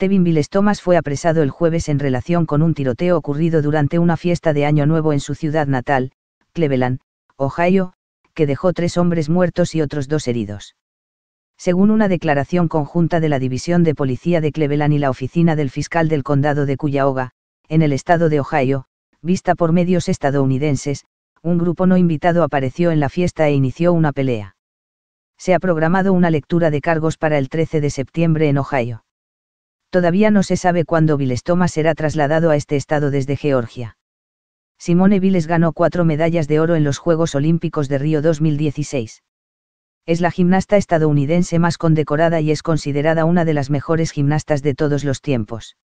Tevin Thomas fue apresado el jueves en relación con un tiroteo ocurrido durante una fiesta de Año Nuevo en su ciudad natal, Cleveland, Ohio, que dejó tres hombres muertos y otros dos heridos. Según una declaración conjunta de la División de Policía de Cleveland y la Oficina del Fiscal del Condado de Cuyahoga, en el estado de Ohio, vista por medios estadounidenses, un grupo no invitado apareció en la fiesta e inició una pelea. Se ha programado una lectura de cargos para el 13 de septiembre en Ohio. Todavía no se sabe cuándo Viles Thomas será trasladado a este estado desde Georgia. Simone Viles ganó cuatro medallas de oro en los Juegos Olímpicos de Río 2016. Es la gimnasta estadounidense más condecorada y es considerada una de las mejores gimnastas de todos los tiempos.